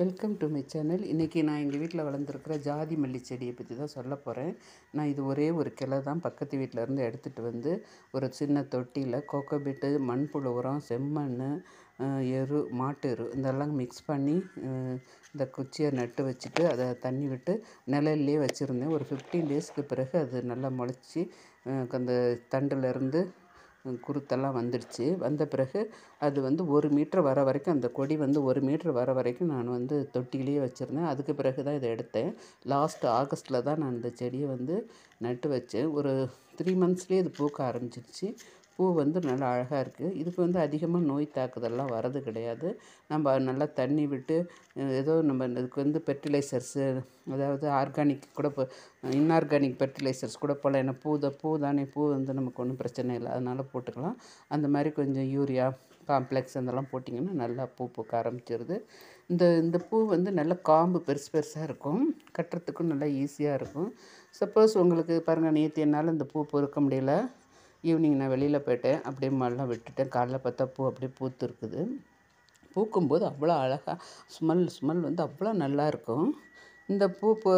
welcome to my channel இன்றைக்கி நான் எங்கள் வீட்டில் வளர்ந்துருக்கிற ஜாதி மல்லி செடியை பற்றி தான் சொல்ல போகிறேன் நான் இது ஒரே ஒரு கிளை தான் பக்கத்து வீட்டிலேருந்து எடுத்துகிட்டு வந்து ஒரு சின்ன தொட்டியில் கோக்கோபிட்டு மண்புழு உரம் செம்மண் எரு மாட்டு எரு இதெல்லாம் மிக்ஸ் பண்ணி இந்த குச்சியை நட்டு வச்சுட்டு அதை தண்ணி விட்டு நிலையிலே வச்சுருந்தேன் ஒரு ஃபிஃப்டீன் டேஸ்க்கு பிறகு அது நல்லா முளைச்சி அந்த தண்டுலேருந்து குருத்தெல்லாம் வந்துடுச்சு வந்த பிறகு அது வந்து ஒரு மீட்ரு வர வரைக்கும் அந்த கொடி வந்து ஒரு மீட்ரு வர வரைக்கும் நான் வந்து தொட்டிலேயே வச்சுருந்தேன் அதுக்கு பிறகு தான் இதை எடுத்தேன் லாஸ்ட் ஆகஸ்ட்டில் தான் நான் இந்த செடியை வந்து நட்டு வச்சேன் ஒரு த்ரீ மந்த்ஸ்லேயே இது பூக்க ஆரம்பிச்சிருச்சு பூ வந்து நல்லா அழகாக இருக்குது இதுக்கு வந்து அதிகமாக நோய் தாக்குதல்லாம் வரது கிடையாது நம்ம நல்லா தண்ணி விட்டு ஏதோ நம்ம இதுக்கு வந்து ஃபெர்டிலைசர்ஸு அதாவது ஆர்கானிக் கூட இப்போ இன்ஆர்கானிக் ஃபெர்டிலைசர்ஸ் கூட போகலாம் ஏன்னா பூ தான் பூ தானே பூ வந்து நமக்கு ஒன்றும் பிரச்சனை இல்லை அதனால் போட்டுக்கலாம் அந்த மாதிரி கொஞ்சம் யூரியா காம்ப்ளெக்ஸ் அதெல்லாம் போட்டிங்கன்னா நல்லா பூ பூக்க ஆரம்பிச்சிருது இந்த இந்த பூ வந்து நல்லா காம்பு பெருசு பெருசாக இருக்கும் கட்டுறதுக்கும் நல்லா ஈஸியாக இருக்கும் சப்போஸ் உங்களுக்கு பாருங்கள் நேற்று என்னால் இந்த பூ பொறுக்க முடியல ஈவினிங் நான் வெளியில் போயிட்டேன் அப்படியே மழை விட்டுட்டேன் காலைல பார்த்தா பூ அப்படியே பூத்து இருக்குது பூக்கும்போது அவ்வளோ அழகாக ஸ்மெல் ஸ்மெல் வந்து அவ்வளோ நல்லாயிருக்கும் இந்த பூ போ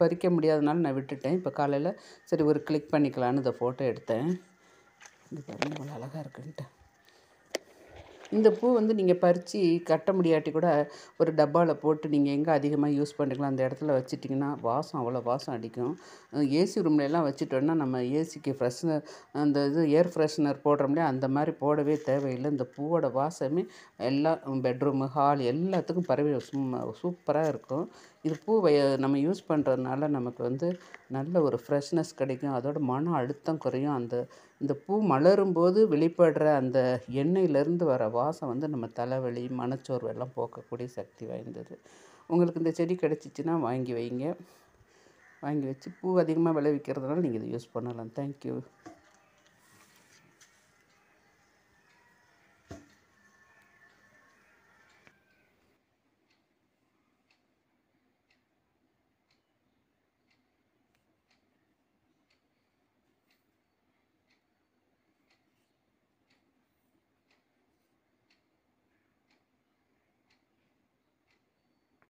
பறிக்க முடியாதனால நான் விட்டுட்டேன் இப்போ காலையில் சரி ஒரு கிளிக் பண்ணிக்கலான்னு இந்த ஃபோட்டோ எடுத்தேன் இது பாருங்கள் அவ்வளோ அழகாக இருக்குன்ட்டு இந்த பூ வந்து நீங்கள் பறித்து கட்ட முடியாட்டி கூட ஒரு டப்பாவில் போட்டு நீங்கள் எங்கே அதிகமாக யூஸ் பண்ணிக்கலாம் அந்த இடத்துல வச்சுட்டிங்கன்னா வாசம் அவ்வளோ வாசம் அடிக்கும் ஏசி ரூம்லலாம் வச்சுட்டோன்னா நம்ம ஏசிக்கு ஃப்ரெஷ்னர் அந்த இது ஏர் ஃப்ரெஷ்னர் போடுறோம்லையே அந்த மாதிரி போடவே தேவையில்லை இந்த பூவோட வாசமே எல்லா பெட்ரூமு ஹால் எல்லாத்துக்கும் பரவி சூப்பராக இருக்கும் இது பூ வய நம்ம யூஸ் பண்ணுறதுனால நமக்கு வந்து நல்ல ஒரு ஃப்ரெஷ்னஸ் கிடைக்கும் அதோட மன அழுத்தம் குறையும் அந்த இந்த பூ மலரும் போது வெளிப்படுற அந்த எண்ணெயிலேருந்து வர வாசம் வந்து நம்ம தலைவலி மனச்சோர்வு எல்லாம் போக்கக்கூடிய சக்தி வாய்ந்தது உங்களுக்கு இந்த செடி கிடச்சிச்சின்னா வாங்கி வைங்க வாங்கி வச்சு பூ அதிகமாக விளைவிக்கிறதுனால நீங்கள் இதை யூஸ் பண்ணலாம் தேங்க்யூ